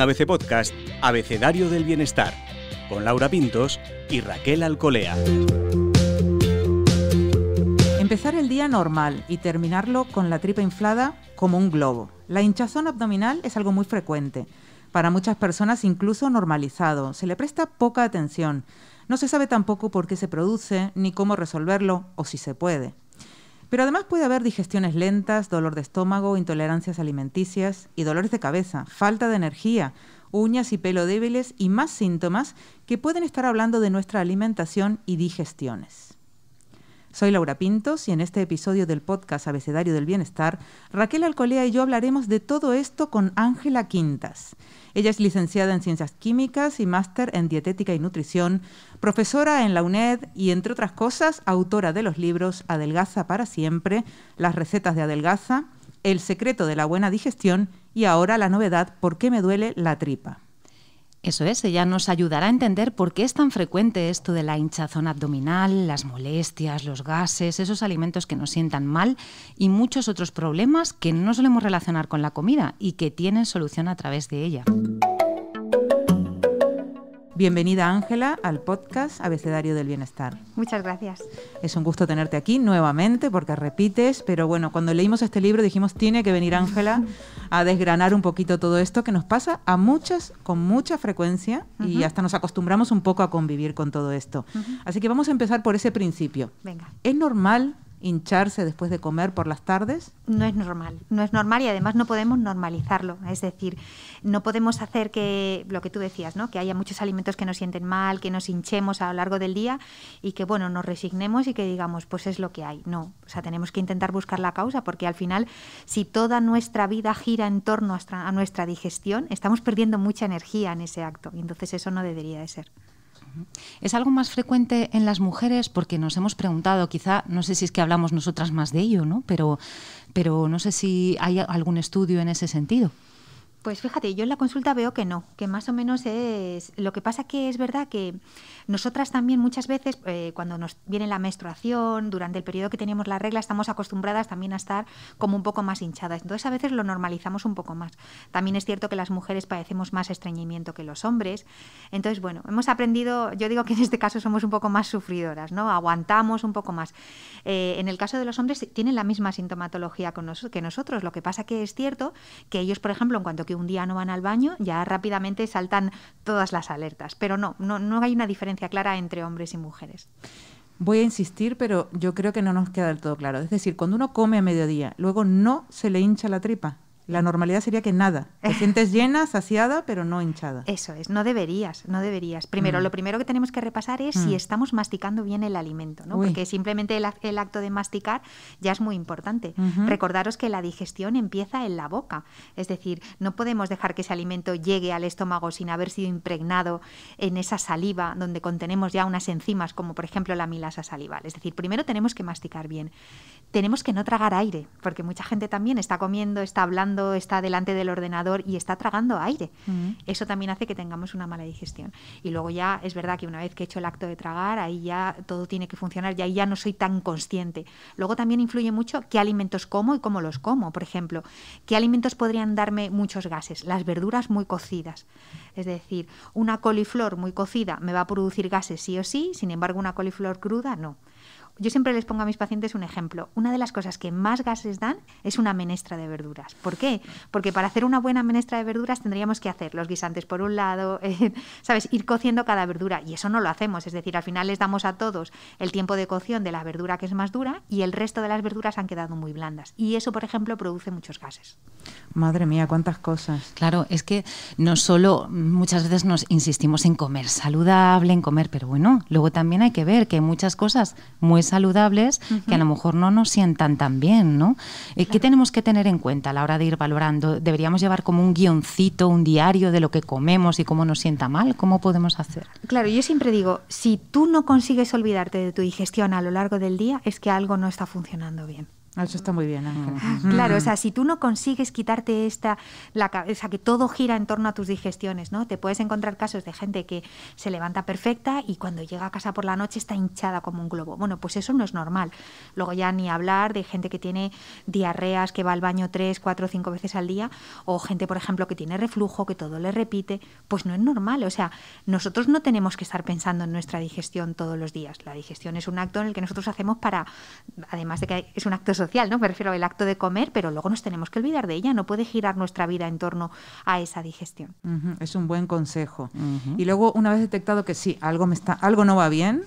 ABC Podcast Abecedario del Bienestar, con Laura Pintos y Raquel Alcolea. Empezar el día normal y terminarlo con la tripa inflada como un globo. La hinchazón abdominal es algo muy frecuente, para muchas personas incluso normalizado, se le presta poca atención. No se sabe tampoco por qué se produce, ni cómo resolverlo, o si se puede. Pero además puede haber digestiones lentas, dolor de estómago, intolerancias alimenticias y dolores de cabeza, falta de energía, uñas y pelo débiles y más síntomas que pueden estar hablando de nuestra alimentación y digestiones. Soy Laura Pintos y en este episodio del podcast Abecedario del Bienestar, Raquel Alcolea y yo hablaremos de todo esto con Ángela Quintas. Ella es licenciada en Ciencias Químicas y máster en Dietética y Nutrición, profesora en la UNED y, entre otras cosas, autora de los libros Adelgaza para siempre, Las recetas de Adelgaza, El secreto de la buena digestión y ahora la novedad ¿Por qué me duele la tripa? Eso es, ella nos ayudará a entender por qué es tan frecuente esto de la hinchazón abdominal, las molestias, los gases, esos alimentos que nos sientan mal y muchos otros problemas que no solemos relacionar con la comida y que tienen solución a través de ella. Bienvenida Ángela al podcast Abecedario del Bienestar. Muchas gracias. Es un gusto tenerte aquí nuevamente porque repites, pero bueno, cuando leímos este libro dijimos tiene que venir Ángela a desgranar un poquito todo esto que nos pasa a muchas con mucha frecuencia y hasta nos acostumbramos un poco a convivir con todo esto. Así que vamos a empezar por ese principio. Venga. Es normal hincharse después de comer por las tardes? No es normal, no es normal y además no podemos normalizarlo. Es decir, no podemos hacer que, lo que tú decías, ¿no? que haya muchos alimentos que nos sienten mal, que nos hinchemos a lo largo del día y que, bueno, nos resignemos y que digamos, pues es lo que hay. No, o sea, tenemos que intentar buscar la causa porque al final, si toda nuestra vida gira en torno a nuestra digestión, estamos perdiendo mucha energía en ese acto y entonces eso no debería de ser. ¿Es algo más frecuente en las mujeres? Porque nos hemos preguntado, quizá, no sé si es que hablamos nosotras más de ello, ¿no? Pero, pero no sé si hay algún estudio en ese sentido. Pues fíjate, yo en la consulta veo que no, que más o menos es... Lo que pasa que es verdad que nosotras también muchas veces, eh, cuando nos viene la menstruación, durante el periodo que tenemos la regla, estamos acostumbradas también a estar como un poco más hinchadas. Entonces a veces lo normalizamos un poco más. También es cierto que las mujeres padecemos más estreñimiento que los hombres. Entonces, bueno, hemos aprendido, yo digo que en este caso somos un poco más sufridoras, ¿no? Aguantamos un poco más. Eh, en el caso de los hombres tienen la misma sintomatología con que nosotros. Lo que pasa que es cierto que ellos, por ejemplo, en cuanto que un día no van al baño, ya rápidamente saltan todas las alertas. Pero no, no, no hay una diferencia clara entre hombres y mujeres. Voy a insistir, pero yo creo que no nos queda del todo claro. Es decir, cuando uno come a mediodía, luego no se le hincha la tripa. La normalidad sería que nada. Te sientes llena, saciada, pero no hinchada. Eso es, no deberías, no deberías. Primero, mm. lo primero que tenemos que repasar es si mm. estamos masticando bien el alimento, ¿no? Porque simplemente el, acto de masticar ya es muy importante. Recordaros que la digestión empieza en la boca. Es decir, no podemos dejar que ese alimento llegue al estómago sin haber sido impregnado en esa saliva donde contenemos ya unas enzimas, como por ejemplo la milasa salival. Es decir, primero tenemos que masticar bien tenemos que no tragar aire, porque mucha gente también está comiendo, está hablando, está delante del ordenador y está tragando aire. Mm. Eso también hace que tengamos una mala digestión. Y luego ya es verdad que una vez que he hecho el acto de tragar, ahí ya todo tiene que funcionar y ahí ya no soy tan consciente. Luego también influye mucho qué alimentos como y cómo los como. Por ejemplo, qué alimentos podrían darme muchos gases. Las verduras muy cocidas. Es decir, una coliflor muy cocida me va a producir gases sí o sí, sin embargo una coliflor cruda no. Yo siempre les pongo a mis pacientes un ejemplo. Una de las cosas que más gases dan es una menestra de verduras. ¿Por qué? Porque para hacer una buena menestra de verduras tendríamos que hacer los guisantes por un lado, eh, ¿sabes? Ir cociendo cada verdura. Y eso no lo hacemos. Es decir, al final les damos a todos el tiempo de cocción de la verdura que es más dura y el resto de las verduras han quedado muy blandas. Y eso, por ejemplo, produce muchos gases. Madre mía, cuántas cosas. Claro, es que no solo muchas veces nos insistimos en comer saludable, en comer, pero bueno, luego también hay que ver que muchas cosas muestran saludables que a lo mejor no nos sientan tan bien, ¿no? Eh, ¿Qué tenemos que tener en cuenta a la hora de ir valorando? ¿Deberíamos llevar como un guioncito, un diario de lo que comemos y cómo nos sienta mal? ¿Cómo podemos hacer? Claro, yo siempre digo, si tú no consigues olvidarte de tu digestión a lo largo del día, es que algo no está funcionando bien. Ah, eso está muy bien, ¿eh? Claro, o sea, si tú no consigues quitarte esta la cabeza que todo gira en torno a tus digestiones, ¿no? Te puedes encontrar casos de gente que se levanta perfecta y cuando llega a casa por la noche está hinchada como un globo. Bueno, pues eso no es normal. Luego ya ni hablar de gente que tiene diarreas, que va al baño tres, cuatro, cinco veces al día, o gente, por ejemplo, que tiene reflujo, que todo le repite, pues no es normal. O sea, nosotros no tenemos que estar pensando en nuestra digestión todos los días. La digestión es un acto en el que nosotros hacemos para, además de que es un acto social, ¿no? Me refiero al acto de comer, pero luego nos tenemos que olvidar de ella, no puede girar nuestra vida en torno a esa digestión. Es un buen consejo. Y luego, una vez detectado que sí, algo me está, algo no va bien,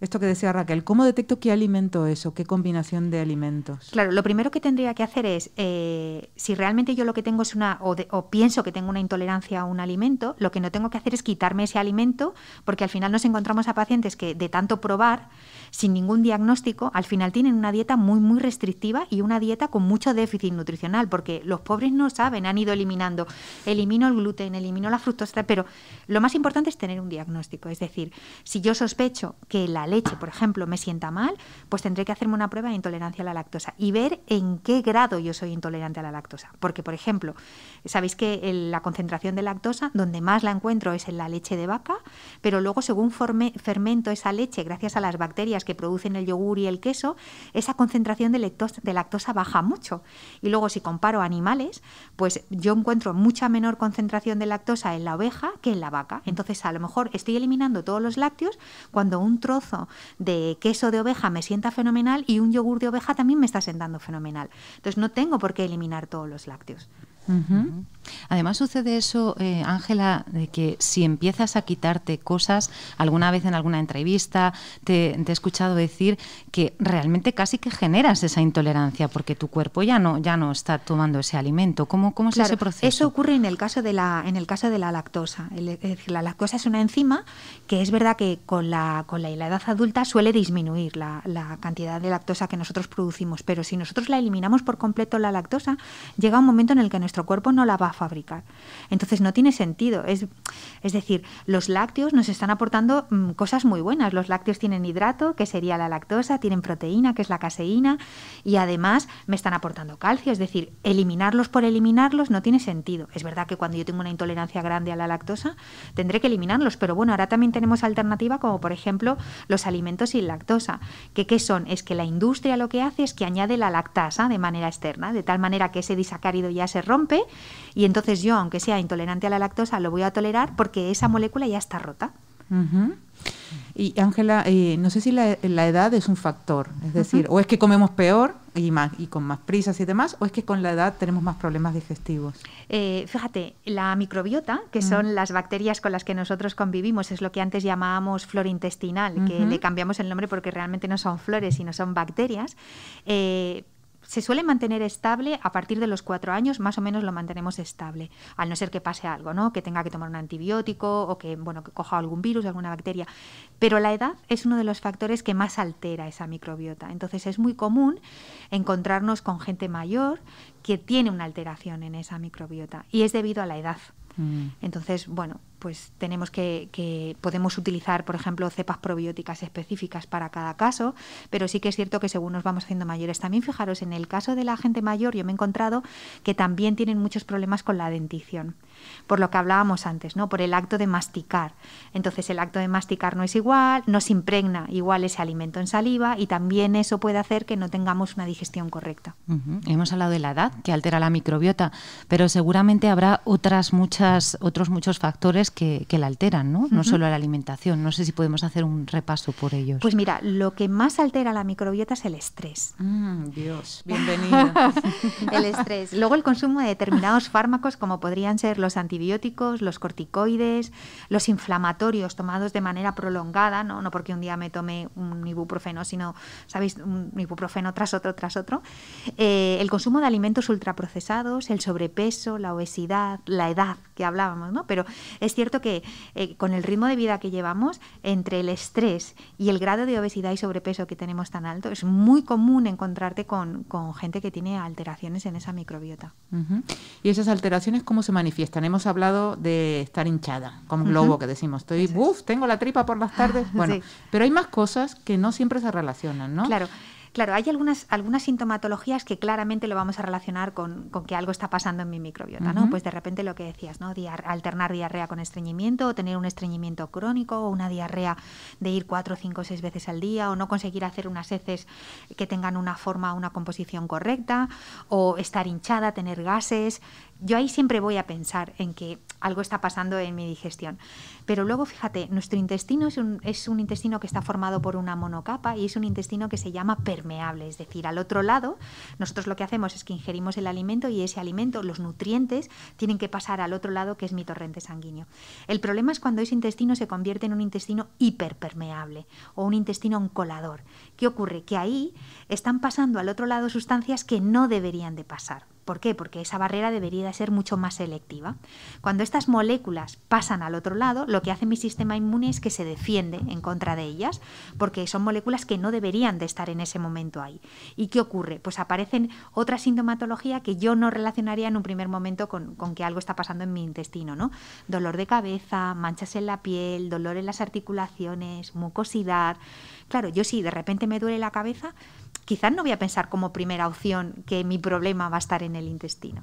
Esto que decía Raquel, ¿cómo detecto qué alimento es o qué combinación de alimentos? Claro, lo primero que tendría que hacer es, eh, si realmente yo lo que tengo es una, o, pienso que tengo una intolerancia a un alimento, lo que no tengo que hacer es quitarme ese alimento, porque al final nos encontramos a pacientes que de tanto probar sin ningún diagnóstico, al final tienen una dieta muy, muy restrictiva y una dieta con mucho déficit nutricional, porque los pobres no saben, han ido eliminando, elimino el gluten, elimino la fructosa, pero lo más importante es tener un diagnóstico. Es decir, si yo sospecho que la leche, por ejemplo, me sienta mal, pues tendré que hacerme una prueba de intolerancia a la lactosa y ver en qué grado yo soy intolerante a la lactosa. Porque, por ejemplo, sabéis que la concentración de lactosa, donde más la encuentro es en la leche de vaca, pero luego según fermento esa leche, gracias a las bacterias, que producen el yogur y el queso, esa concentración de lactosa, baja mucho. Y luego si comparo animales, pues yo encuentro mucha menor concentración de lactosa en la oveja que en la vaca. Entonces a lo mejor estoy eliminando todos los lácteos cuando un trozo de queso de oveja me sienta fenomenal y un yogur de oveja también me está sentando fenomenal. Entonces no tengo por qué eliminar todos los lácteos. Además sucede eso, eh, Ángela, de que si empiezas a quitarte cosas, alguna vez en alguna entrevista te, he escuchado decir que realmente casi que generas esa intolerancia porque tu cuerpo ya no, ya no está tomando ese alimento. ¿Cómo, cómo es ese proceso? Eso ocurre en el caso de la, en el caso de la lactosa. es decir, la lactosa es una enzima que es verdad que con la, con la edad adulta suele disminuir la, la cantidad de lactosa que nosotros producimos, pero si nosotros la eliminamos por completo la lactosa, llega un momento en el que nuestro cuerpo no la va fabricar. Entonces no tiene sentido. Es, es decir, los lácteos nos están aportando mm, cosas muy buenas. Los lácteos tienen hidrato, que sería la lactosa, tienen proteína, que es la caseína, y además me están aportando calcio. Es decir, eliminarlos por eliminarlos no tiene sentido. Es verdad que cuando yo tengo una intolerancia grande a la lactosa, tendré que eliminarlos, pero bueno, ahora también tenemos alternativa como por ejemplo los alimentos sin lactosa, que qué son? Es que la industria lo que hace es que añade la lactasa de manera externa, de tal manera que ese disacárido ya se rompe y y entonces yo, aunque sea intolerante a la lactosa, lo voy a tolerar porque esa molécula ya está rota. Y Ángela, eh, no sé si la, edad es un factor, es decir, o es que comemos peor y, con más prisas y demás, o es que con la edad tenemos más problemas digestivos. Eh, fíjate, la microbiota, que son las bacterias con las que nosotros convivimos, es lo que antes llamábamos flora intestinal, que le cambiamos el nombre porque realmente no son flores, sino son bacterias. Eh, se suele mantener estable a partir de los cuatro años, más o menos lo mantenemos estable, al no ser que pase algo, ¿no? Que tenga que tomar un antibiótico o que, bueno, que coja algún virus, alguna bacteria. Pero la edad es uno de los factores que más altera esa microbiota. Entonces es muy común encontrarnos con gente mayor que tiene una alteración en esa microbiota y es debido a la edad. Mm. Entonces, bueno, pues tenemos que, podemos utilizar, por ejemplo, cepas probióticas específicas para cada caso, pero sí que es cierto que según nos vamos haciendo mayores, también fijaros, en el caso de la gente mayor, yo me he encontrado que también tienen muchos problemas con la dentición por lo que hablábamos antes, ¿no? Por el acto de masticar. Entonces el acto de masticar no es igual, no se impregna igual ese alimento en saliva y también eso puede hacer que no tengamos una digestión correcta. Hemos hablado de la edad que altera la microbiota, pero seguramente habrá otras muchas, otros muchos factores que, la alteran, ¿no? No solo la alimentación. No sé si podemos hacer un repaso por ellos. Pues mira, lo que más altera la microbiota es el estrés. Mm, Dios, bienvenido. el estrés. Luego el consumo de determinados fármacos como podrían ser los antibióticos, los corticoides, los inflamatorios tomados de manera prolongada, no, no porque un día me tome un ibuprofeno, sino, ¿sabéis? Un ibuprofeno tras otro, tras otro. Eh, el consumo de alimentos ultraprocesados, el sobrepeso, la obesidad, la edad que hablábamos, ¿no? Pero es cierto que eh, con el ritmo de vida que llevamos, entre el estrés y el grado de obesidad y sobrepeso que tenemos tan alto, es muy común encontrarte con, gente que tiene alteraciones en esa microbiota. ¿Y esas alteraciones cómo se manifiestan? hemos hablado de estar hinchada, como globo que decimos, estoy, uff, tengo la tripa por las tardes. Bueno, pero hay más cosas que no siempre se relacionan, ¿no? Claro. Claro, hay algunas, algunas sintomatologías que claramente lo vamos a relacionar con, que algo está pasando en mi microbiota, ¿no? Pues de repente lo que decías, ¿no? alternar diarrea con estreñimiento o tener un estreñimiento crónico o una diarrea de ir cuatro, cinco, seis veces al día o no conseguir hacer unas heces que tengan una forma, una composición correcta o estar hinchada, tener gases. Yo ahí siempre voy a pensar en que algo está pasando en mi digestión. Pero luego, fíjate, nuestro intestino es un, intestino que está formado por una monocapa y es un intestino que se llama permeable, es decir, al otro lado, nosotros lo que hacemos es que ingerimos el alimento y ese alimento, los nutrientes, tienen que pasar al otro lado que es mi torrente sanguíneo. El problema es cuando ese intestino se convierte en un intestino hiperpermeable o un intestino colador. ¿Qué ocurre? Que ahí están pasando al otro lado sustancias que no deberían de pasar. ¿Por qué? Porque esa barrera debería ser mucho más selectiva. Cuando estas moléculas pasan al otro lado, lo que hace mi sistema inmune es que se defiende en contra de ellas, porque son moléculas que no deberían de estar en ese momento ahí. ¿Y qué ocurre? Pues aparecen otra sintomatología que yo no relacionaría en un primer momento con, que algo está pasando en mi intestino, ¿no? Dolor de cabeza, manchas en la piel, dolor en las articulaciones, mucosidad. Claro, yo sí, de repente me duele la cabeza, quizás no voy a pensar como primera opción que mi problema va a estar en el intestino.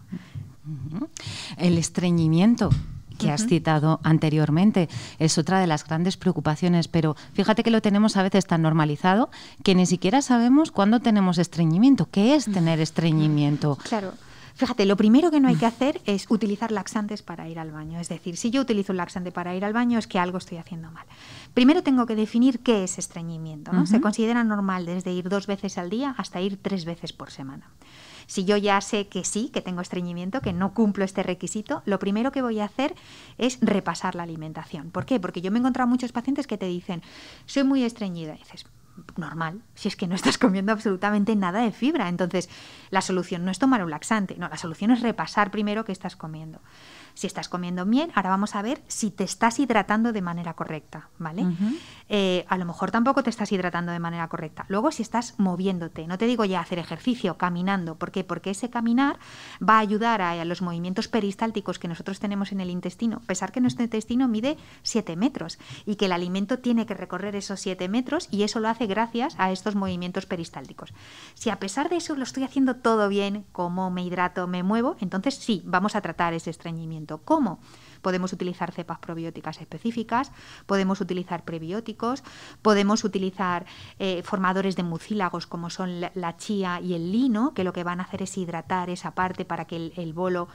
El estreñimiento que has citado anteriormente. Es otra de las grandes preocupaciones, pero fíjate que lo tenemos a veces tan normalizado que ni siquiera sabemos cuándo tenemos estreñimiento. ¿Qué es tener estreñimiento? Claro. Fíjate, lo primero que no hay que hacer es utilizar laxantes para ir al baño. Es decir, si yo utilizo un laxante para ir al baño es que algo estoy haciendo mal. Primero tengo que definir qué es estreñimiento. ¿no? Se considera normal desde ir dos veces al día hasta ir tres veces por semana. Si yo ya sé que sí, que tengo estreñimiento, que no cumplo este requisito, lo primero que voy a hacer es repasar la alimentación. ¿Por qué? Porque yo me he encontrado muchos pacientes que te dicen, soy muy estreñida. Y dices, normal, si es que no estás comiendo absolutamente nada de fibra. Entonces, la solución no es tomar un laxante, no, la solución es repasar primero qué estás comiendo. Si estás comiendo bien, ahora vamos a ver si te estás hidratando de manera correcta, ¿vale? Eh, a lo mejor tampoco te estás hidratando de manera correcta. Luego, si estás moviéndote, no te digo ya hacer ejercicio, caminando. ¿Por qué? Porque ese caminar va a ayudar a, los movimientos peristálticos que nosotros tenemos en el intestino. Pesar que nuestro intestino mide 7 metros y que el alimento tiene que recorrer esos 7 metros y eso lo hace gracias a estos movimientos peristálticos. Si a pesar de eso lo estoy haciendo todo bien, como me hidrato, me muevo, entonces sí, vamos a tratar ese estreñimiento. ¿Cómo? Podemos utilizar cepas probióticas específicas, podemos utilizar prebióticos, podemos utilizar eh, formadores de mucílagos como son la, chía y el lino, que lo que van a hacer es hidratar esa parte para que el, bolo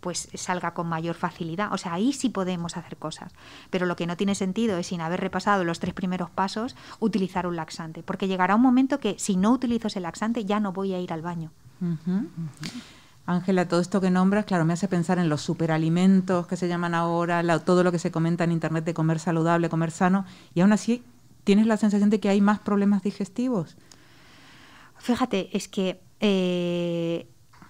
pues salga con mayor facilidad. O sea, ahí sí podemos hacer cosas. Pero lo que no tiene sentido es, sin haber repasado los tres primeros pasos, utilizar un laxante. Porque llegará un momento que si no utilizo ese laxante ya no voy a ir al baño. Ángela, todo esto que nombras, claro, me hace pensar en los superalimentos que se llaman ahora, todo lo que se comenta en Internet de comer saludable, comer sano, y aún así tienes la sensación de que hay más problemas digestivos. Fíjate, es que eh,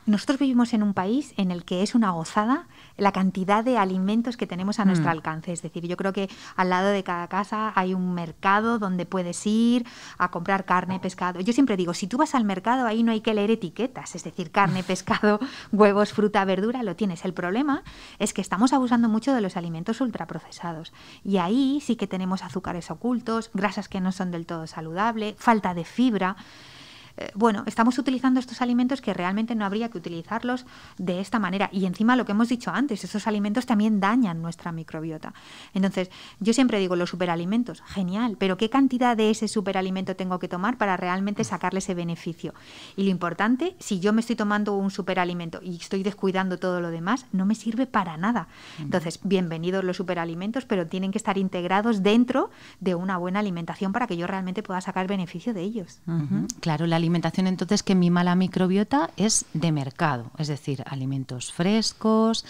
nosotros vivimos en un país en el que es una gozada la cantidad de alimentos que tenemos a nuestro mm. alcance. Es decir, yo creo que al lado de cada casa hay un mercado donde puedes ir a comprar carne, pescado. Yo siempre digo, si tú vas al mercado, ahí no hay que leer etiquetas. Es decir, carne, pescado, huevos, fruta, verdura, lo tienes. El problema es que estamos abusando mucho de los alimentos ultraprocesados. Y ahí sí que tenemos azúcares ocultos, grasas que no son del todo saludables, falta de fibra. Eh, bueno, estamos utilizando estos alimentos que realmente no habría que utilizarlos de esta manera. Y encima lo que hemos dicho antes, esos alimentos también dañan nuestra microbiota. Entonces, yo siempre digo los superalimentos, genial, pero ¿qué cantidad de ese superalimento tengo que tomar para realmente sacarle ese beneficio? Y lo importante, si yo me estoy tomando un superalimento y estoy descuidando todo lo demás, no me sirve para nada. Entonces, bienvenidos los superalimentos, pero tienen que estar integrados dentro de una buena alimentación para que yo realmente pueda sacar beneficio de ellos. Claro, alimentación entonces que mi mala microbiota es de mercado, es decir, alimentos frescos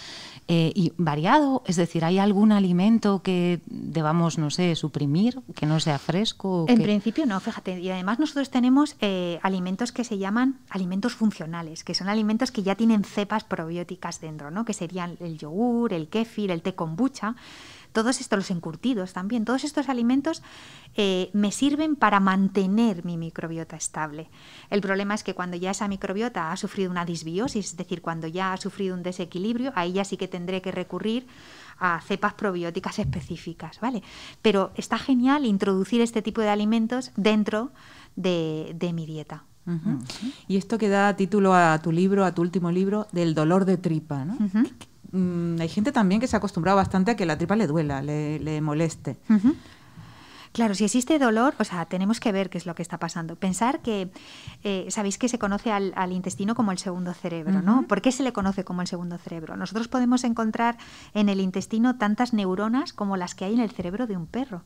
eh, y variado, es decir, ¿hay algún alimento que debamos, no sé, suprimir, que no sea fresco? En principio no, fíjate, y además nosotros tenemos eh, alimentos que se llaman alimentos funcionales, que son alimentos que ya tienen cepas probióticas dentro, ¿no? que serían el yogur, el kéfir, el té kombucha, todos estos, los encurtidos también, todos estos alimentos eh, me sirven para mantener mi microbiota estable. El problema es que cuando ya esa microbiota ha sufrido una disbiosis, es decir, cuando ya ha sufrido un desequilibrio, ahí ya sí que tendré que recurrir a cepas probióticas específicas, ¿vale? Pero está genial introducir este tipo de alimentos dentro de, mi dieta. Y esto que da título a tu libro, a tu último libro, del dolor de tripa, ¿no? Mm, hay gente también que se ha acostumbrado bastante a que la tripa le duela, le, moleste. Claro, si existe dolor, o sea, tenemos que ver qué es lo que está pasando. Pensar que, eh, sabéis que se conoce al, intestino como el segundo cerebro, ¿no? ¿Por qué se le conoce como el segundo cerebro? Nosotros podemos encontrar en el intestino tantas neuronas como las que hay en el cerebro de un perro.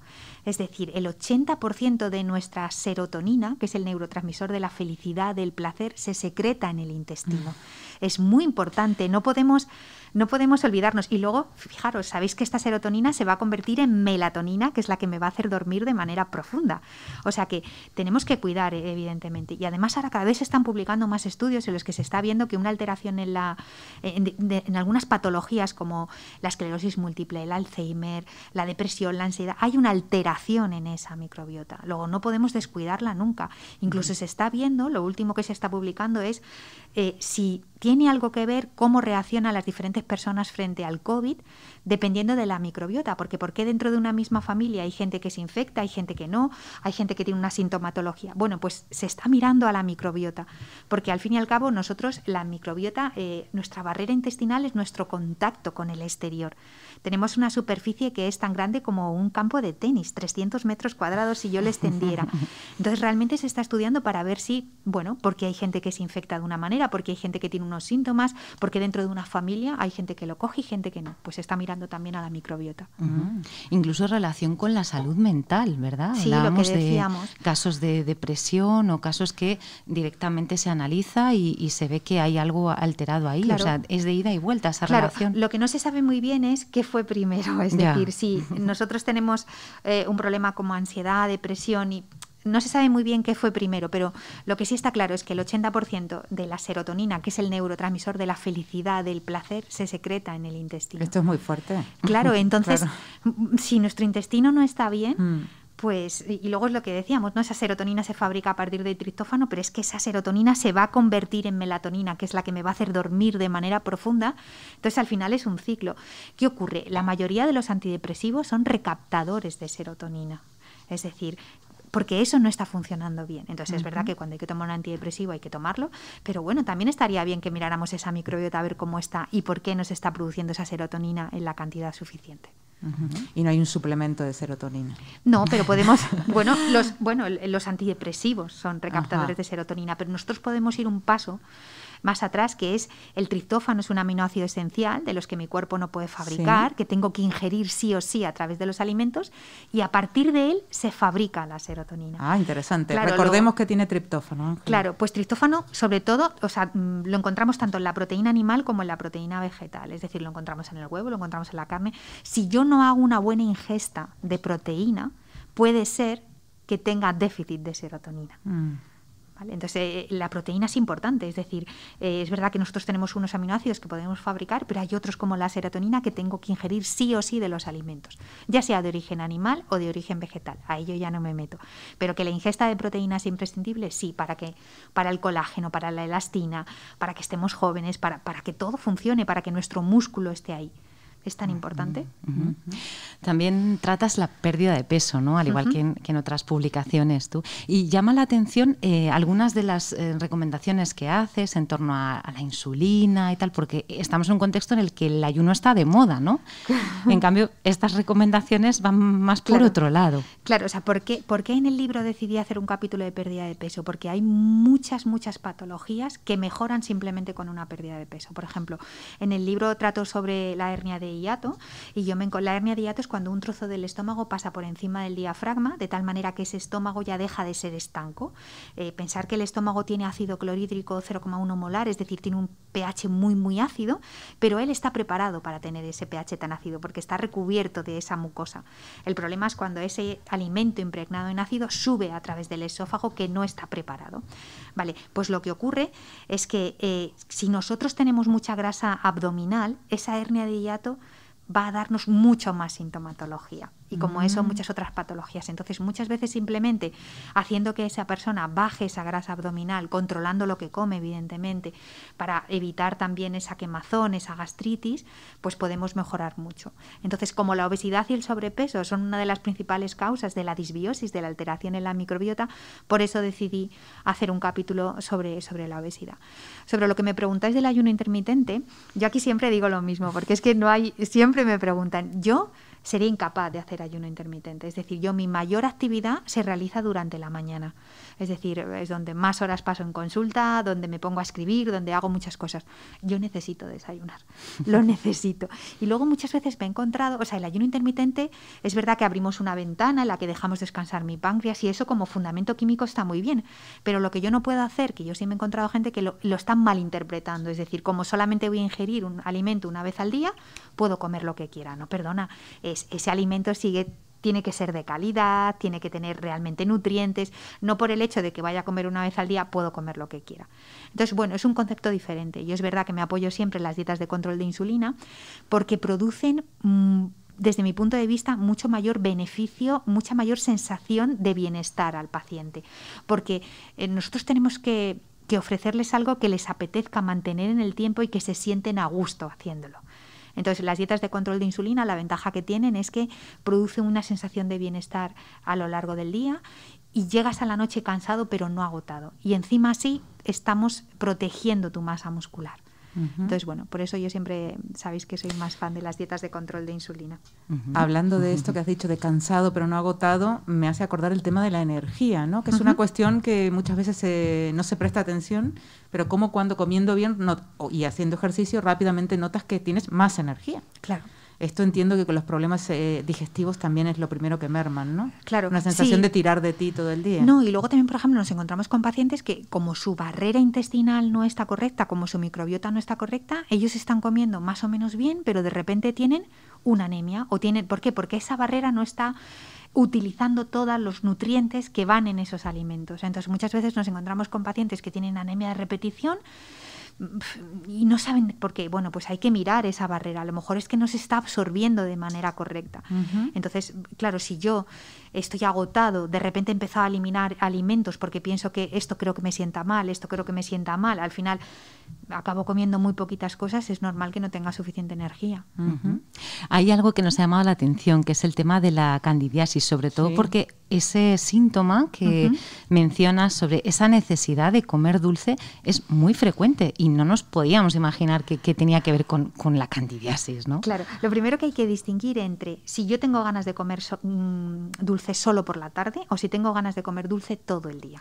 Es decir, el 80% de nuestra serotonina, que es el neurotransmisor de la felicidad, del placer, se secreta en el intestino. Es muy importante, no podemos no podemos olvidarnos. Y luego, fijaros, sabéis que esta serotonina se va a convertir en melatonina, que es la que me va a hacer dormir de manera profunda. O sea que tenemos que cuidar, eh, evidentemente. Y además ahora cada vez se están publicando más estudios en los que se está viendo que una alteración en, la, en, algunas patologías como la esclerosis múltiple, el Alzheimer, la depresión, la ansiedad, hay una alteración en esa microbiota. Luego no podemos descuidarla nunca. Incluso se está viendo, lo último que se está publicando es eh, si tiene algo que ver cómo reacciona las diferentes personas frente al COVID, dependiendo de la microbiota, porque ¿por qué dentro de una misma familia hay gente que se infecta, hay gente que no, hay gente que tiene una sintomatología? Bueno, pues se está mirando a la microbiota, porque al fin y al cabo nosotros, la microbiota, eh, nuestra barrera intestinal es nuestro contacto con el exterior. Tenemos una superficie que es tan grande como un campo de tenis, 300 metros cuadrados si yo le extendiera. Entonces realmente se está estudiando para ver si, bueno, porque hay gente que se infecta de una manera, porque hay gente que tiene unos síntomas, porque dentro de una familia hay gente que lo coge y gente que no. Pues está mirando también a la microbiota. Mm. Incluso relación con la salud mental, ¿verdad? Sí, De casos de depresión o casos que directamente se analiza y, se ve que hay algo alterado ahí. O sea, es de ida y vuelta esa relación. Lo que no se sabe muy bien es qué fue primero. Es decir, si nosotros tenemos eh, un problema como ansiedad, depresión y no se sabe muy bien qué fue primero, pero lo que sí está claro es que el 80% de la serotonina, que es el neurotransmisor de la felicidad, del placer, se secreta en el intestino. Esto es muy fuerte. Claro, entonces, si nuestro intestino no está bien, mm. pues, y luego es lo que decíamos, ¿no? Esa serotonina se fabrica a partir de triptófano, pero es que esa serotonina se va a convertir en melatonina, que es la que me va a hacer dormir de manera profunda. Entonces, al final es un ciclo. ¿Qué ocurre? La mayoría de los antidepresivos son recaptadores de serotonina. Es decir, porque eso no está funcionando bien. Entonces, es verdad que cuando hay que tomar un antidepresivo hay que tomarlo, pero bueno, también estaría bien que miráramos esa microbiota a ver cómo está y por qué nos está produciendo esa serotonina en la cantidad suficiente. Y no hay un suplemento de serotonina. No, pero podemos, bueno, los, bueno, los antidepresivos son recaptadores de serotonina, pero nosotros podemos ir un paso más atrás, que es el triptófano, es un aminoácido esencial de los que mi cuerpo no puede fabricar, que tengo que ingerir sí o sí a través de los alimentos, y a partir de él se fabrica la serotonina. Ah, interesante. Recordemos que tiene triptófano. Claro, pues triptófano sobre todo, o sea, mm, lo encontramos tanto en la proteína animal como en la proteína vegetal, es decir, lo encontramos en el huevo, lo encontramos en la carne. Si yo no hago una buena ingesta de proteína, puede ser que tenga déficit de serotonina. Mm. Entonces, eh, la proteína es importante, es decir, eh, es verdad que nosotros tenemos unos aminoácidos que podemos fabricar, pero hay otros como la serotonina que tengo que ingerir sí o sí de los alimentos, ya sea de origen animal o de origen vegetal, a ello ya no me meto. Pero que la ingesta de proteínas es imprescindible, sí, para que para el colágeno, para la elastina, para que estemos jóvenes, para que todo funcione, para que nuestro músculo esté ahí es tan importante. También tratas la pérdida de peso, ¿no? Al igual que, en, otras publicaciones tú. Y llama la atención eh, algunas de las eh, recomendaciones que haces en torno a, la insulina y tal, porque estamos en un contexto en el que el ayuno está de moda, ¿no? en cambio, estas recomendaciones van más por otro lado. Claro, o sea, ¿por qué, ¿por qué en el libro decidí hacer un capítulo de pérdida de peso? Porque hay muchas, muchas patologías que mejoran simplemente con una pérdida de peso. Por ejemplo, en el libro trato sobre la hernia de y yo me, la hernia de hiato es cuando un trozo del estómago pasa por encima del diafragma de tal manera que ese estómago ya deja de ser estanco. Eh, pensar que el estómago tiene ácido clorhídrico 0,1 molar, es decir, tiene un pH muy muy ácido, pero él está preparado para tener ese pH tan ácido porque está recubierto de esa mucosa. El problema es cuando ese alimento impregnado en ácido sube a través del esófago que no está preparado. Vale, pues lo que ocurre es que eh, si nosotros tenemos mucha grasa abdominal, esa hernia de hiato va a darnos mucho más sintomatología y como eso mm. muchas otras patologías. Entonces muchas veces simplemente haciendo que esa persona baje esa grasa abdominal, controlando lo que come evidentemente, para evitar también esa quemazón, esa gastritis, pues podemos mejorar mucho. Entonces como la obesidad y el sobrepeso son una de las principales causas de la disbiosis, de la alteración en la microbiota, por eso decidí hacer un capítulo sobre, sobre la obesidad. Sobre lo que me preguntáis del ayuno intermitente, yo aquí siempre digo lo mismo, porque es que no hay, siempre me preguntan, yo sería incapaz de hacer ayuno intermitente. Es decir, yo mi mayor actividad se realiza durante la mañana. Es decir, es donde más horas paso en consulta, donde me pongo a escribir, donde hago muchas cosas. Yo necesito desayunar, lo necesito. Y luego muchas veces me he encontrado, o sea, el ayuno intermitente es verdad que abrimos una ventana en la que dejamos descansar mi páncreas y eso como fundamento químico está muy bien, pero lo que yo no puedo hacer, que yo sí me he encontrado gente que lo, está están malinterpretando, es decir, como solamente voy a ingerir un alimento una vez al día, puedo comer lo que quiera, no, perdona, ese alimento sigue tiene que ser de calidad, tiene que tener realmente nutrientes, no por el hecho de que vaya a comer una vez al día puedo comer lo que quiera. Entonces, bueno, es un concepto diferente y es verdad que me apoyo siempre en las dietas de control de insulina porque producen... Mm, desde mi punto de vista, mucho mayor beneficio, mucha mayor sensación de bienestar al paciente. Porque eh, nosotros tenemos que ofrecerles algo que les apetezca mantener en el tiempo y que se sienten a gusto haciéndolo. Entonces, las dietas de control de insulina, la ventaja que tienen es que producen una sensación de bienestar a lo largo del día y llegas a la noche cansado pero no agotado. Y encima así estamos protegiendo tu masa muscular. Entonces, bueno, por eso yo siempre sabéis que soy más fan de las dietas de control de insulina. Hablando de esto que has dicho de cansado pero no agotado, me hace acordar el tema de la energía, ¿no? Que es una cuestión que muchas veces no se presta atención, pero como cuando comiendo bien y haciendo ejercicio rápidamente notas que tienes más energía. Claro. Esto entiendo que con los problemas eh, digestivos también es lo primero que merman, ¿no? Claro. Una sensación de tirar de ti todo el día. No, y luego también, por ejemplo, nos encontramos con pacientes que como su barrera intestinal no está correcta, como su microbiota no está correcta, ellos están comiendo más o menos bien, pero de repente tienen una anemia o tienen, ¿por qué? Porque esa barrera no está utilizando todos los nutrientes que van en esos alimentos. Entonces, muchas veces nos encontramos con pacientes que tienen anemia de repetición y no saben por qué. Bueno, pues hay que mirar esa barrera. A lo mejor es que no se está absorbiendo de manera correcta. Entonces, claro, si yo estoy agotado, de repente he a eliminar alimentos porque pienso que esto creo que me sienta mal, esto creo que me sienta mal, al final acabo comiendo muy poquitas cosas, es normal que no tenga suficiente energía. Hay algo que nos ha llamado la atención, que es el tema de la candidiasis, sobre todo porque ese síntoma que mencionas sobre esa necesidad de comer dulce es muy frecuente y no nos podíamos imaginar que, tenía que ver con, la candidiasis, ¿no? Claro, lo primero que hay que distinguir entre si yo tengo ganas de comer mm, dulce solo por la tarde o si tengo ganas de comer dulce todo el día.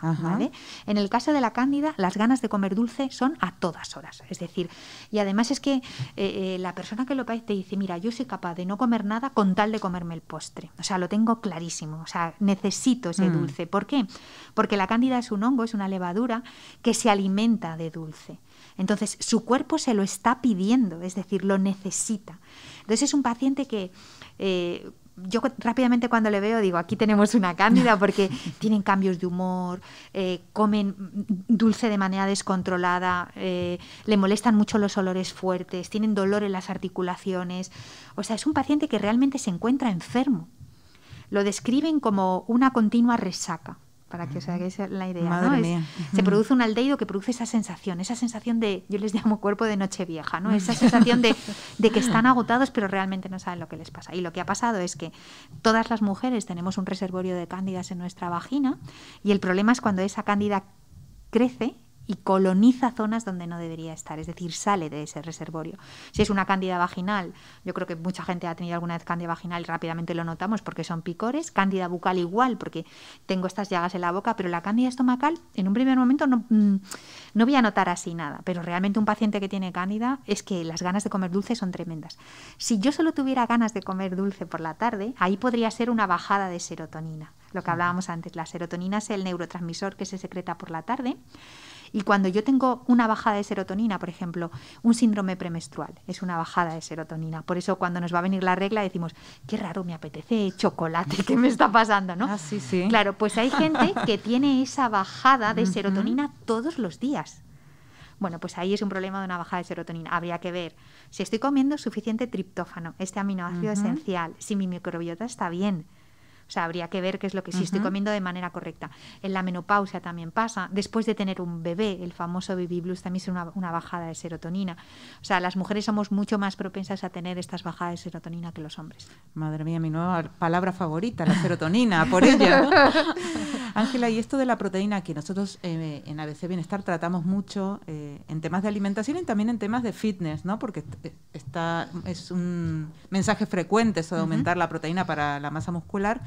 En el caso de la cándida, las ganas de comer dulce son a todas horas. Es decir, y además es que eh, eh, la persona que lo padece te dice, mira, yo soy capaz de no comer nada con tal de comerme el postre. O sea, lo tengo clarísimo. O sea, necesito ese mm. dulce. ¿Por qué? Porque la cándida es un hongo, es una levadura que se alimenta de dulce. Entonces, su cuerpo se lo está pidiendo, es decir, lo necesita. Entonces, es un paciente que eh, yo rápidamente cuando le veo digo, aquí tenemos una cándida porque tienen cambios de humor, eh, comen dulce de manera descontrolada, eh, le molestan mucho los olores fuertes, tienen dolor en las articulaciones. O sea, es un paciente que realmente se encuentra enfermo. Lo describen como una continua resaca para que os hagáis la idea. Se produce un aldeído que produce esa sensación, esa sensación de, yo les llamo cuerpo de noche vieja, ¿no? esa sensación de, de, que están agotados pero realmente no saben lo que les pasa. Y lo que ha pasado es que todas las mujeres tenemos un reservorio de cándidas en nuestra vagina y el problema es cuando esa cándida crece y coloniza zonas donde no debería estar, es decir, sale de ese reservorio. Si es una cándida vaginal, yo creo que mucha gente ha tenido alguna vez cándida vaginal y rápidamente lo notamos porque son picores, cándida bucal igual porque tengo estas llagas en la boca, pero la cándida estomacal en un primer momento no, mm, no voy a notar así nada, pero realmente un paciente que tiene cándida es que las ganas de comer dulce son tremendas. Si yo solo tuviera ganas de comer dulce por la tarde, ahí podría ser una bajada de serotonina, lo que hablábamos antes, la serotonina es el neurotransmisor que se secreta por la tarde y cuando yo tengo una bajada de serotonina, por ejemplo, un síndrome premenstrual es una bajada de serotonina. Por eso cuando nos va a venir la regla decimos, qué raro me apetece chocolate, ¿qué me está pasando? ¿no? Ah, sí, sí. Claro, pues hay gente que tiene esa bajada de serotonina todos los días. Bueno, pues ahí es un problema de una bajada de serotonina. Habría que ver si estoy comiendo suficiente triptófano, este aminoácido esencial, si mi microbiota está bien, o sea, habría que ver qué es lo que sí estoy comiendo de manera correcta. En la menopausia también pasa. Después de tener un bebé, el famoso baby blues también es una, bajada de serotonina. O sea, las mujeres somos mucho más propensas a tener estas bajadas de serotonina que los hombres. Madre mía, mi nueva palabra favorita, la serotonina, por ella. Ángela, y esto de la proteína que nosotros eh, en ABC Bienestar tratamos mucho eh, en temas de alimentación y también en temas de fitness, ¿no? Porque eh, está, es un mensaje frecuente eso de aumentar la proteína para la masa muscular.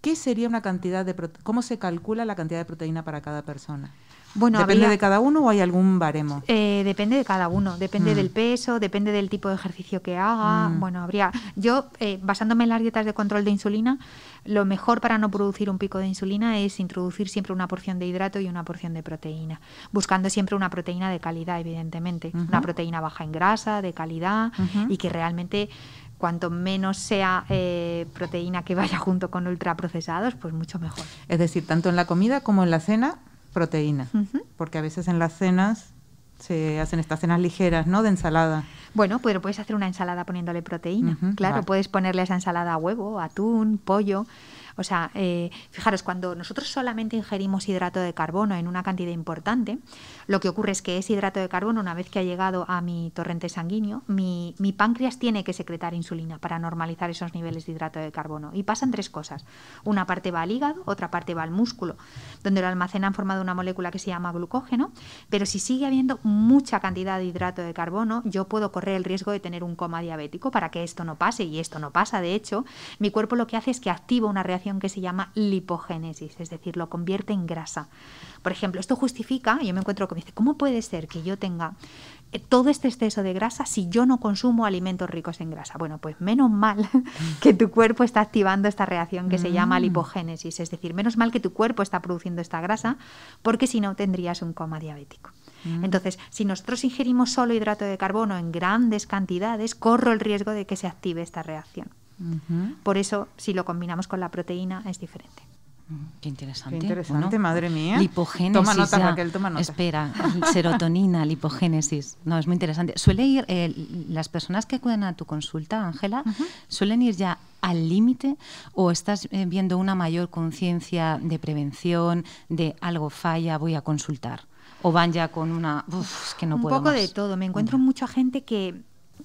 ¿Qué sería una cantidad de cómo se calcula la cantidad de proteína para cada persona? Bueno, depende de cada uno o hay algún baremo. Eh, depende de cada uno, depende mm. del peso, depende del tipo de ejercicio que haga. Mm. Bueno, habría yo eh, basándome en las dietas de control de insulina, lo mejor para no producir un pico de insulina es introducir siempre una porción de hidrato y una porción de proteína, buscando siempre una proteína de calidad, evidentemente, una proteína baja en grasa, de calidad y que realmente cuanto menos sea eh, proteína que vaya junto con ultraprocesados, pues mucho mejor. Es decir, tanto en la comida como en la cena, proteína. Porque a veces en las cenas se hacen estas cenas ligeras, ¿no? De ensalada. Bueno, pero puedes hacer una ensalada poniéndole proteína. claro, puedes ponerle esa ensalada huevo, atún, pollo. O sea, eh, fijaros, cuando nosotros solamente ingerimos hidrato de carbono en una cantidad importante, lo que ocurre es que ese hidrato de carbono, una vez que ha llegado a mi torrente sanguíneo, mi, páncreas tiene que secretar insulina para normalizar esos niveles de hidrato de carbono. Y pasan tres cosas. Una parte va al hígado, otra parte va al músculo, donde lo almacenan formado una molécula que se llama glucógeno, pero si sigue habiendo mucha cantidad de hidrato de carbono, yo puedo correr el riesgo de tener un coma diabético para que esto no pase, y esto no pasa, de hecho, mi cuerpo lo que hace es que activa una reacción que se llama lipogénesis, es decir, lo convierte en grasa. Por ejemplo, esto justifica, yo me encuentro con dice, ¿cómo puede ser que yo tenga eh, todo este exceso de grasa si yo no consumo alimentos ricos en grasa. Bueno, pues menos mal que tu cuerpo está activando esta reacción que se llama mm. lipogénesis, es decir, menos mal que tu cuerpo está produciendo esta grasa porque si no tendrías un coma diabético. Mm. Entonces, si nosotros ingerimos solo hidrato de carbono en grandes cantidades, corro el riesgo de que se active esta reacción. Por eso, si lo combinamos con la proteína, es diferente. Qué interesante. interesante, madre mía. Lipogénesis. Toma nota, Raquel, toma nota. Espera, serotonina, lipogénesis. No, es muy interesante. Suele ir, eh, las personas que acuden a tu consulta, Ángela, suelen ir ya al límite o estás eh, viendo una mayor conciencia de prevención, de algo falla, voy a consultar. O van ya con una, uf, que no Un puedo. Un poco de todo. Me encuentro mucha gente que,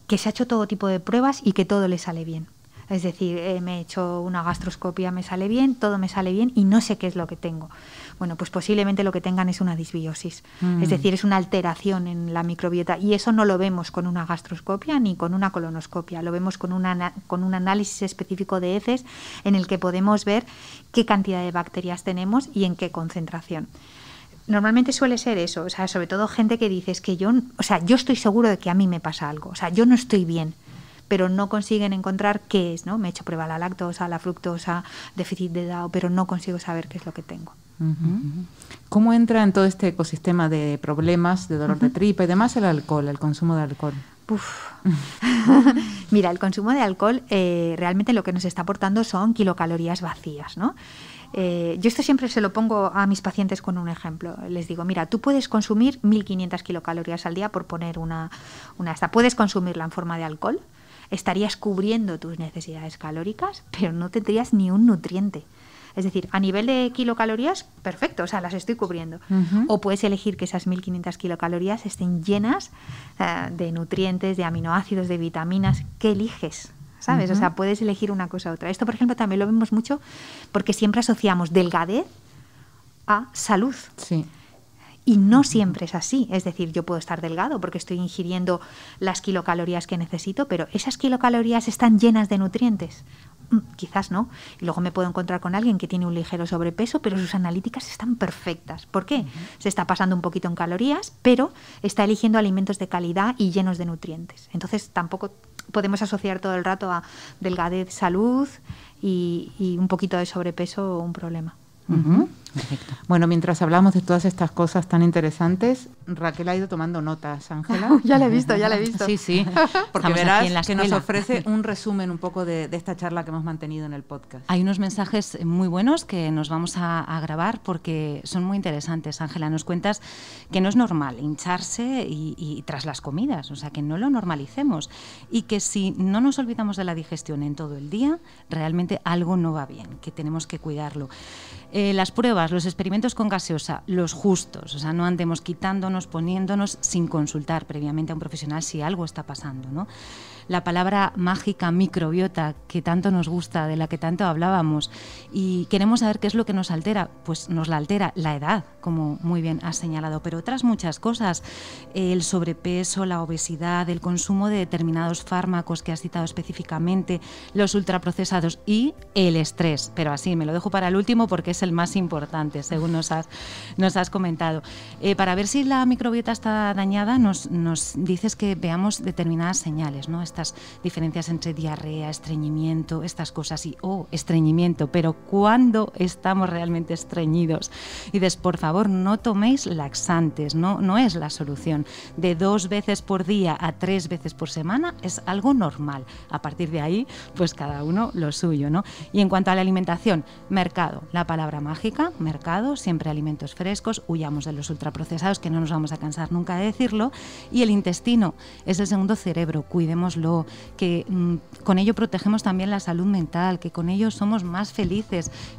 que se ha hecho todo tipo de pruebas y que todo le sale bien. Es decir, eh, me he hecho una gastroscopia, me sale bien, todo me sale bien y no sé qué es lo que tengo. Bueno, pues posiblemente lo que tengan es una disbiosis, mm. es decir, es una alteración en la microbiota y eso no lo vemos con una gastroscopia ni con una colonoscopia, lo vemos con, una, con un análisis específico de heces en el que podemos ver qué cantidad de bacterias tenemos y en qué concentración normalmente suele ser eso, o sea, sobre todo gente que dice, que yo, o sea, yo estoy seguro de que a mí me pasa algo, o sea, yo no estoy bien, pero no consiguen encontrar qué es, ¿no? Me he hecho prueba la lactosa, la fructosa, déficit de DAO, pero no consigo saber qué es lo que tengo. ¿Cómo entra en todo este ecosistema de problemas, de dolor de tripa y demás el alcohol, el consumo de alcohol? Mira, el consumo de alcohol eh, realmente lo que nos está aportando son kilocalorías vacías, ¿no? Eh, yo esto siempre se lo pongo a mis pacientes con un ejemplo. Les digo, mira, tú puedes consumir 1.500 kilocalorías al día por poner una, una esta. Puedes consumirla en forma de alcohol, estarías cubriendo tus necesidades calóricas, pero no tendrías ni un nutriente. Es decir, a nivel de kilocalorías, perfecto, o sea, las estoy cubriendo. O puedes elegir que esas 1500 kilocalorías estén llenas eh, de nutrientes, de aminoácidos, de vitaminas. ¿Qué eliges? ¿Sabes? O sea, puedes elegir una cosa u otra. Esto, por ejemplo, también lo vemos mucho porque siempre asociamos delgadez a salud. Sí. Y no siempre es así. Es decir, yo puedo estar delgado porque estoy ingiriendo las kilocalorías que necesito, pero esas kilocalorías están llenas de nutrientes. Mm, quizás no. Y luego me puedo encontrar con alguien que tiene un ligero sobrepeso, pero sus analíticas están perfectas. ¿Por qué? Se está pasando un poquito en calorías, pero está eligiendo alimentos de calidad y llenos de nutrientes. Entonces tampoco podemos asociar todo el rato a delgadez, salud y, un poquito de sobrepeso un problema. Bueno, mientras hablamos de todas estas cosas tan interesantes, Raquel ha ido tomando notas, Ángela. ya la he visto, ya la he visto. Sí, sí, porque en la que nos ofrece un resumen un poco de, esta charla que hemos mantenido en el podcast. Hay unos mensajes muy buenos que nos vamos a, grabar porque son muy interesantes, Ángela. Nos cuentas que no es normal hincharse y, tras las comidas, o sea, que no lo normalicemos y que si no nos olvidamos de la digestión en todo el día, realmente algo no va bien, que tenemos que cuidarlo. Eh, las pruebas los experimentos con gaseosa, los justos, o sea, no andemos quitándonos, poniéndonos sin consultar previamente a un profesional si algo está pasando, ¿no? La palabra mágica microbiota que tanto nos gusta, de la que tanto hablábamos y queremos saber qué es lo que nos altera. Pues nos la altera la edad, como muy bien has señalado, pero otras muchas cosas. El sobrepeso, la obesidad, el consumo de determinados fármacos que has citado específicamente, los ultraprocesados y el estrés. Pero así, me lo dejo para el último porque es el más importante, según nos has, comentado. Eh, para ver si la microbiota está dañada, nos, nos dices que veamos determinadas señales, ¿no? Estas diferencias entre diarrea, estreñimiento, estas cosas y, oh, estreñimiento, pero cuando estamos realmente estreñidos. Y des, por favor, no toméis laxantes, no, no es la solución. De dos veces por día a tres veces por semana es algo normal. A partir de ahí, pues cada uno lo suyo, Y en cuanto a la alimentación, mercado, la palabra mágica, mercado, siempre alimentos frescos, huyamos de los ultraprocesados, que no nos vamos a cansar nunca de decirlo, y el intestino es el segundo cerebro, cuidémoslo, que mm, con ello protegemos también la salud mental, que con ello somos más felices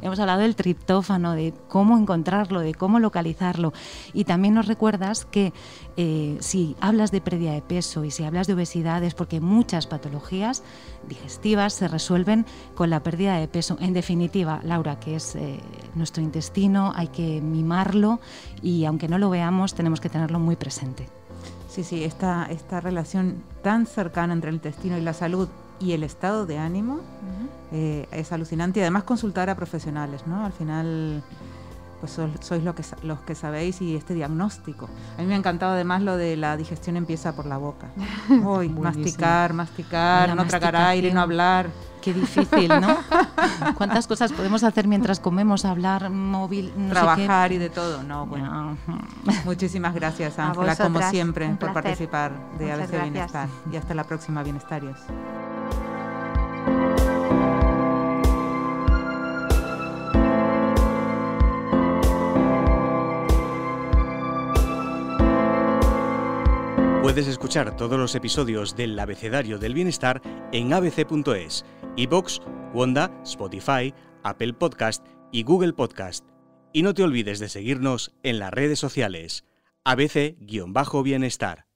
Hemos hablado del triptófano, de cómo encontrarlo, de cómo localizarlo. Y también nos recuerdas que eh, si hablas de pérdida de peso y si hablas de obesidad es porque muchas patologías digestivas se resuelven con la pérdida de peso. En definitiva, Laura, que es eh, nuestro intestino, hay que mimarlo y aunque no lo veamos, tenemos que tenerlo muy presente. Sí, sí, esta relación tan cercana entre el intestino y la salud y el estado de ánimo eh, es alucinante y además consultar a profesionales, ¿no? Al final pues sois lo que, los que sabéis y este diagnóstico. A mí me ha encantado además lo de la digestión empieza por la boca. Uy, masticar, masticar, no tragar aire, no hablar. Qué difícil, ¿no? ¿Cuántas cosas podemos hacer mientras comemos? Hablar, móvil, no trabajar sé qué? y de todo. Muchísimas gracias, Ángela, como siempre, por participar de ABC Bienestar. Y hasta la próxima, Bienestarios. Puedes escuchar todos los episodios del Abecedario del Bienestar en abc.es, iBox, Wanda, Spotify, Apple Podcast y Google Podcast. Y no te olvides de seguirnos en las redes sociales. ABC-Bienestar.